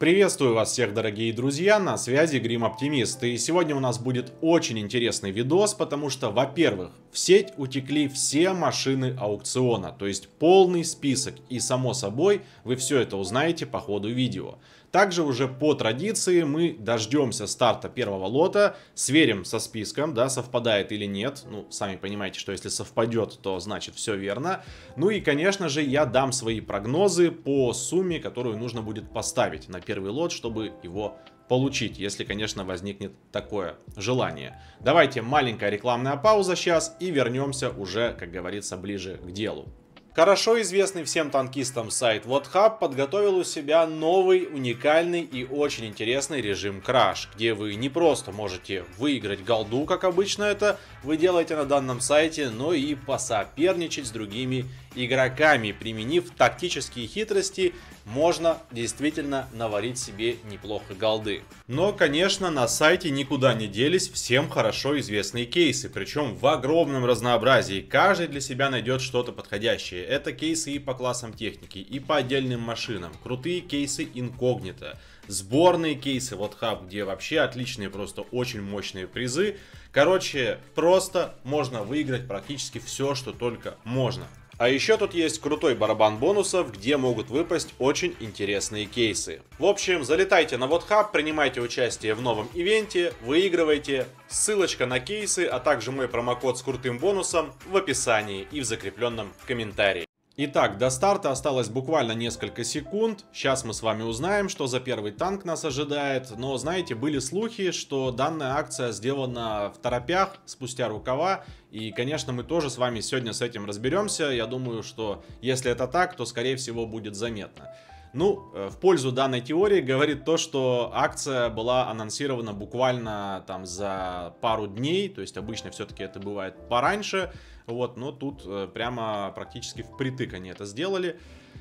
Приветствую вас всех, дорогие друзья, на связи Грим Оптимист. И сегодня у нас будет очень интересный видос, потому что, во-первых, в сеть утекли все машины аукциона, то есть полный список, и само собой вы все это узнаете по ходу видео. Также уже по традиции мы дождемся старта первого лота, сверим со списком, да, совпадает или нет. Ну, сами понимаете, что если совпадет, то значит все верно. Ну и, конечно же, я дам свои прогнозы по сумме, которую нужно будет поставить на первый лот, чтобы его получить, если, конечно, возникнет такое желание. Давайте маленькая рекламная пауза сейчас и вернемся уже, как говорится, ближе к делу. Хорошо известный всем танкистам сайт WhatHub подготовил у себя новый, уникальный и очень интересный режим краш, где вы не просто можете выиграть голду, как обычно это вы делаете на данном сайте, но и посоперничать с другими игроками, применив тактические хитрости, можно действительно наварить себе неплохо голды. Но, конечно, на сайте никуда не делись всем хорошо известные кейсы, причем в огромном разнообразии. Каждый для себя найдет что-то подходящее. Это кейсы и по классам техники, и по отдельным машинам, крутые кейсы инкогнито, сборные кейсы вот хаб, где вообще отличные, просто очень мощные призы. Короче, просто можно выиграть практически все, что только можно. А еще тут есть крутой барабан бонусов, где могут выпасть очень интересные кейсы. В общем, залетайте на WhatHub, принимайте участие в новом ивенте, выигрывайте. Ссылочка на кейсы, а также мой промокод с крутым бонусом в описании и в закрепленном комментарии. Итак, до старта осталось буквально несколько секунд. Сейчас мы с вами узнаем, что за первый танк нас ожидает. Но, знаете, были слухи, что данная акция сделана в торопях, спустя рукава. И, конечно, мы тоже с вами сегодня с этим разберемся. Я думаю, что если это так, то, скорее всего, будет заметно. Ну, э, в пользу данной теории говорит то, что акция была анонсирована буквально там за пару дней, то есть обычно все-таки это бывает пораньше, вот, но тут э, прямо практически впритык они это сделали.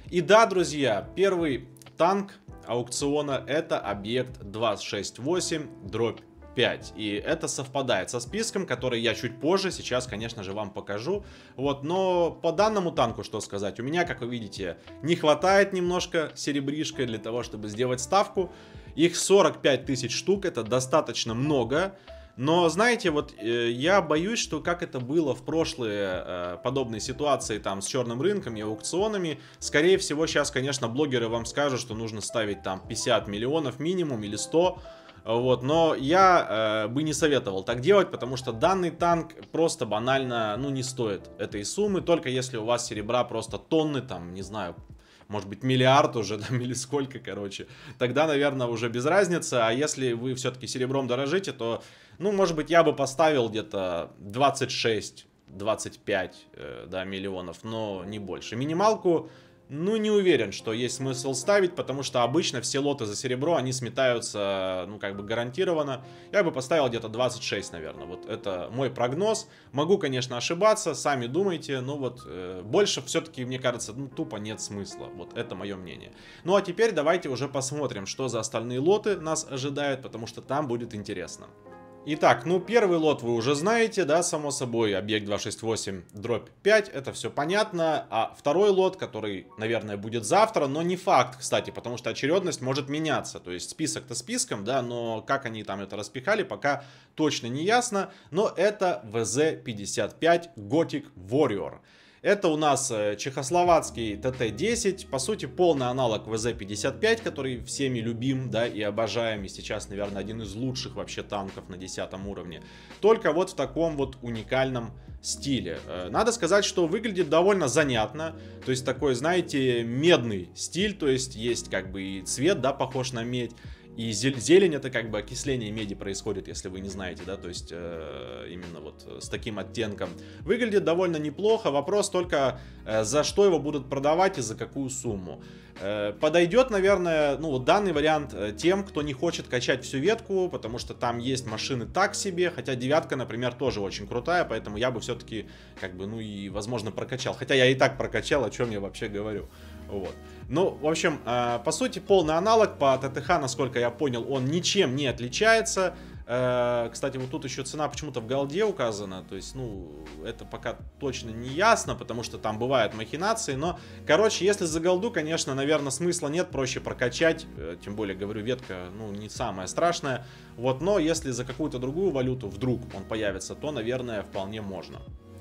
И да, друзья, первый танк аукциона это объект 268 дробь 5. И это совпадает со списком, который я чуть позже сейчас, конечно же, вам покажу. Вот, но по данному танку что сказать? У меня, как вы видите, не хватает немножко серебришка для того, чтобы сделать ставку. Их 45 тысяч штук, это достаточно много. Но, знаете, вот э, я боюсь, что как это было в прошлые э, подобные ситуации там с черным рынком и аукционами, скорее всего сейчас, конечно, блогеры вам скажут, что нужно ставить там 50 миллионов минимум или 100, вот, но я э, бы не советовал так делать, потому что данный танк просто банально, ну, не стоит этой суммы, только если у вас серебра просто тонны, там, не знаю, может быть, миллиард уже, там, или сколько, короче, тогда, наверное, уже без разницы, а если вы все-таки серебром дорожите, то, ну, может быть, я бы поставил где-то 26, 25, э, да, миллионов, но не больше. Минималку ну, не уверен, что есть смысл ставить, потому что обычно все лоты за серебро, они сметаются, ну, как бы гарантированно. Я бы поставил где-то 26, наверное. Вот это мой прогноз. Могу, конечно, ошибаться, сами думайте, но вот э, больше все-таки, мне кажется, ну, тупо нет смысла. Вот это мое мнение. Ну, а теперь давайте уже посмотрим, что за остальные лоты нас ожидают, потому что там будет интересно. Итак, ну первый лот вы уже знаете, да, само собой, объект 268, дробь 5, это все понятно. А второй лот, который, наверное, будет завтра, но не факт, кстати, потому что очередность может меняться. То есть список-то списком, да, но как они там это распихали, пока точно не ясно. Но это ВЗ-55 Готик Warrior. Это у нас э, чехословацкий ТТ-10, по сути полный аналог ВЗ-55, который всеми любим, да, и обожаем, и сейчас, наверное, один из лучших вообще танков на 10 уровне. Только вот в таком вот уникальном стиле. Э, надо сказать, что выглядит довольно занятно, то есть такой, знаете, медный стиль, то есть есть как бы и цвет, да, похож на медь, и зелень это как бы окисление меди происходит, если вы не знаете, да, то есть э, именно вот э, с таким оттенком. Выглядит довольно неплохо, вопрос только э, за что его будут продавать и за какую сумму. Э, подойдет, наверное, ну вот данный вариант э, тем, кто не хочет качать всю ветку, потому что там есть машины так себе, хотя девятка, например, тоже очень крутая, поэтому я бы все-таки как бы, ну и возможно прокачал. Хотя я и так прокачал, о чем я вообще говорю. Вот. Ну, в общем, э, по сути, полный аналог по ТТХ, насколько я понял, он ничем не отличается. Э, кстати, вот тут еще цена почему-то в голде указана. То есть, ну, это пока точно не ясно, потому что там бывают махинации. Но, короче, если за голду, конечно, наверное, смысла нет, проще прокачать. Э, тем более, говорю, ветка, ну, не самая страшная. Вот, но если за какую-то другую валюту вдруг он появится, то, наверное, вполне можно.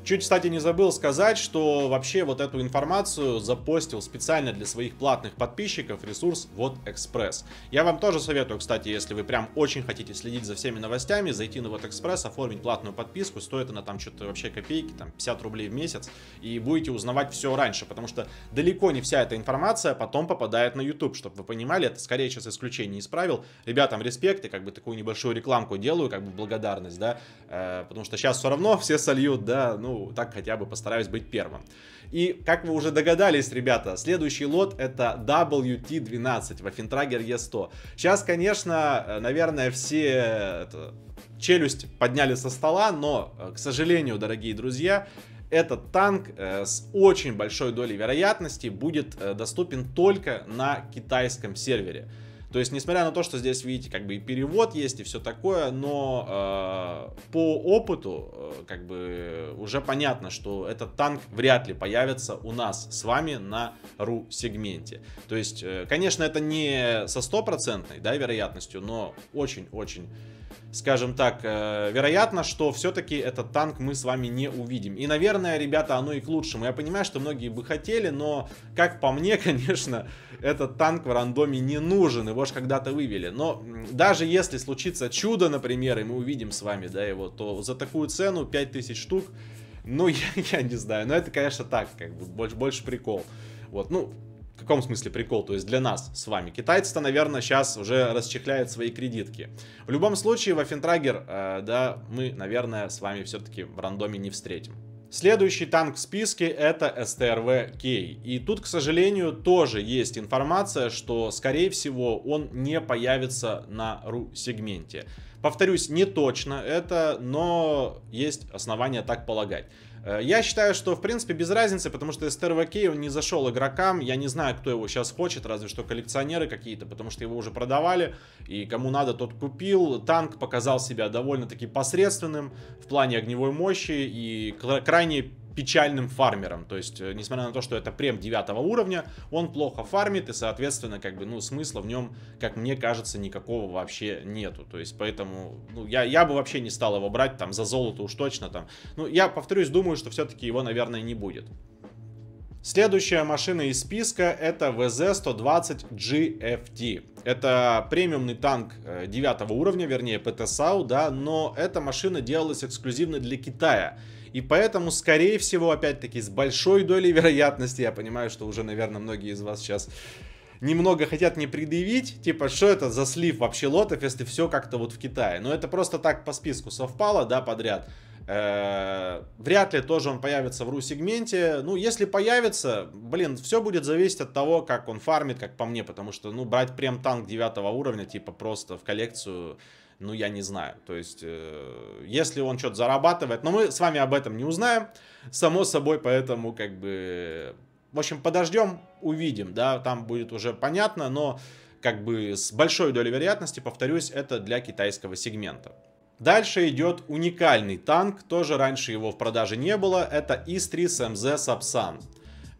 Чуть, кстати, не забыл сказать, что вообще вот эту информацию запостил специально для своих платных подписчиков ресурс Вот Экспресс. Я вам тоже советую, кстати, если вы прям очень хотите следить за всеми новостями, зайти на Вот Экспресс, оформить платную подписку, стоит она там что-то вообще копейки, там 50 рублей в месяц, и будете узнавать все раньше, потому что далеко не вся эта информация потом попадает на YouTube, чтобы вы понимали, это скорее сейчас исключение исправил. Ребятам респект, и как бы такую небольшую рекламку делаю, как бы благодарность, да, э, потому что сейчас все равно все сольют, да, ну так хотя бы постараюсь быть первым. И, как вы уже догадались, ребята, следующий лот это WT-12 в Афинтрагер E100. Сейчас, конечно, э, наверное, все э, это, челюсть подняли со стола, но, э, к сожалению, дорогие друзья, этот танк с очень большой долей вероятности будет доступен только на китайском сервере. То есть, несмотря на то, что здесь, видите, как бы и перевод есть, и все такое, но э, по опыту, э, как бы, уже понятно, что этот танк вряд ли появится у нас с вами на ру сегменте То есть, э, конечно, это не со стопроцентной, да, вероятностью, но очень-очень скажем так, э, вероятно, что все-таки этот танк мы с вами не увидим. И, наверное, ребята, оно и к лучшему. Я понимаю, что многие бы хотели, но, как по мне, конечно, этот танк в рандоме не нужен. И его же когда-то вывели. Но даже если случится чудо, например, и мы увидим с вами, да, его, то за такую цену 5000 штук, ну, я, я не знаю. Но это, конечно, так, как бы, больше, больше прикол. Вот, ну, в каком смысле прикол? То есть для нас с вами. Китайцы-то, наверное, сейчас уже расчехляют свои кредитки. В любом случае, в Афинтрагер, э, да, мы, наверное, с вами все-таки в рандоме не встретим. Следующий танк в списке это СТРВ Кей. И тут, к сожалению, тоже есть информация, что, скорее всего, он не появится на РУ-сегменте. Повторюсь, не точно это, но есть основания так полагать. Э, я считаю, что в принципе без разницы, потому что СТРВК он не зашел игрокам. Я не знаю, кто его сейчас хочет, разве что коллекционеры какие-то, потому что его уже продавали. И кому надо, тот купил. Танк показал себя довольно-таки посредственным в плане огневой мощи и крайне печальным фармером. То есть, э, несмотря на то, что это прем 9 уровня, он плохо фармит, и, соответственно, как бы, ну, смысла в нем, как мне кажется, никакого вообще нету. То есть, поэтому, ну, я, я бы вообще не стал его брать, там, за золото уж точно, там. Ну, я, повторюсь, думаю, что все-таки его, наверное, не будет. Следующая машина из списка это ВЗ-120 GFT. Это премиумный танк 9 э, уровня, вернее ПТСАУ, да, но эта машина делалась эксклюзивно для Китая. И поэтому, скорее всего, опять-таки, с большой долей вероятности, я понимаю, что уже, наверное, многие из вас сейчас немного хотят не предъявить, типа, что это за слив вообще лотов, если все как-то вот в Китае. Но это просто так по списку совпало, да, подряд. Э, вряд ли тоже он появится в ру-сегменте. Ну, если появится, блин, все будет зависеть от того, как он фармит, как по мне, потому что, ну, брать прем танк 9 уровня, типа, просто в коллекцию ну, я не знаю. То есть, э, если он что-то зарабатывает, но мы с вами об этом не узнаем, само собой, поэтому, как бы, в общем, подождем, увидим, да, там будет уже понятно, но, как бы, с большой долей вероятности, повторюсь, это для китайского сегмента. Дальше идет уникальный танк, тоже раньше его в продаже не было, это ИС-3 СМЗ Сапсан.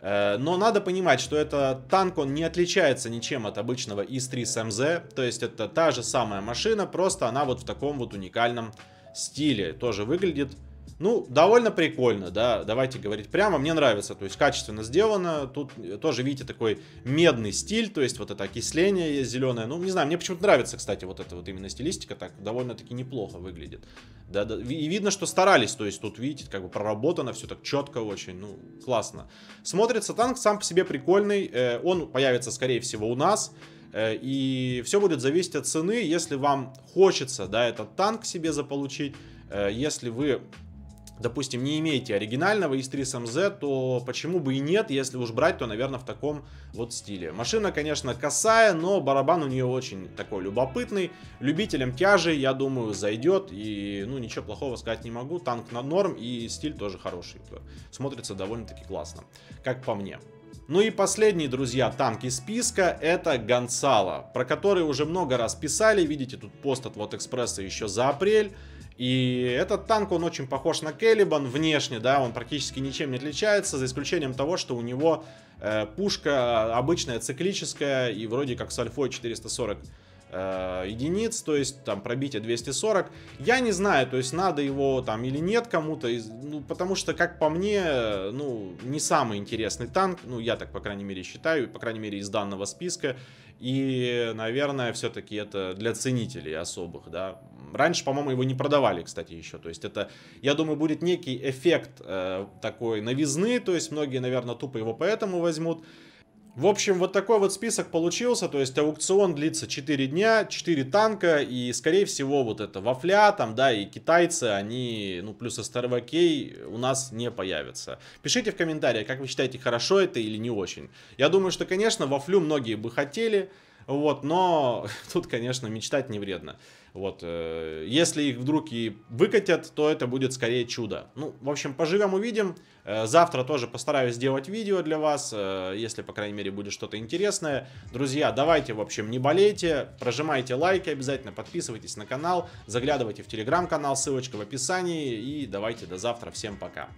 Э, но надо понимать, что это танк, он не отличается ничем от обычного ИС-3 СМЗ, то есть это та же самая машина, просто она вот в таком вот уникальном стиле тоже выглядит ну, довольно прикольно, да, давайте говорить прямо, мне нравится, то есть качественно сделано, тут тоже, видите, такой медный стиль, то есть вот это окисление есть зеленое, ну, не знаю, мне почему-то нравится, кстати, вот эта вот именно стилистика, так довольно-таки неплохо выглядит, да, да, и видно, что старались, то есть тут, видите, как бы проработано все так четко очень, ну, классно. Смотрится танк сам по себе прикольный, э, он появится, скорее всего, у нас, э, и все будет зависеть от цены, если вам хочется, да, этот танк себе заполучить, э, если вы допустим, не имеете оригинального X3SMZ, то почему бы и нет, если уж брать, то, наверное, в таком вот стиле. Машина, конечно, косая, но барабан у нее очень такой любопытный. Любителям тяжи, я думаю, зайдет, и, ну, ничего плохого сказать не могу. Танк на норм, и стиль тоже хороший. Смотрится довольно-таки классно, как по мне. Ну и последний, друзья, танк из списка это Гонсало, про который уже много раз писали, видите тут пост от Вот Экспресса еще за апрель. И этот танк, он очень похож на Келибан внешне, да, он практически ничем не отличается, за исключением того, что у него э, пушка обычная циклическая и вроде как с альфой 440 э, единиц, то есть там пробитие 240. Я не знаю, то есть надо его там или нет кому-то, ну, потому что, как по мне, ну, не самый интересный танк, ну, я так, по крайней мере, считаю, по крайней мере, из данного списка. И, наверное, все-таки это для ценителей особых, да. Раньше, по-моему, его не продавали, кстати, еще. То есть это, я думаю, будет некий эффект э, такой новизны, то есть многие, наверное, тупо его поэтому возьмут. В общем, вот такой вот список получился, то есть аукцион длится 4 дня, 4 танка, и, скорее всего, вот это вафля, там, да, и китайцы, они, ну, плюс Старвакей у нас не появятся. Пишите в комментариях, как вы считаете, хорошо это или не очень. Я думаю, что, конечно, вафлю многие бы хотели, вот, но тут, конечно, мечтать не вредно. Вот, э, если их вдруг и выкатят, то это будет скорее чудо. Ну, в общем, поживем, увидим. Э, завтра тоже постараюсь сделать видео для вас, э, если, по крайней мере, будет что-то интересное. Друзья, давайте, в общем, не болейте, прожимайте лайки обязательно, подписывайтесь на канал, заглядывайте в телеграм-канал, ссылочка в описании. И давайте до завтра, всем пока.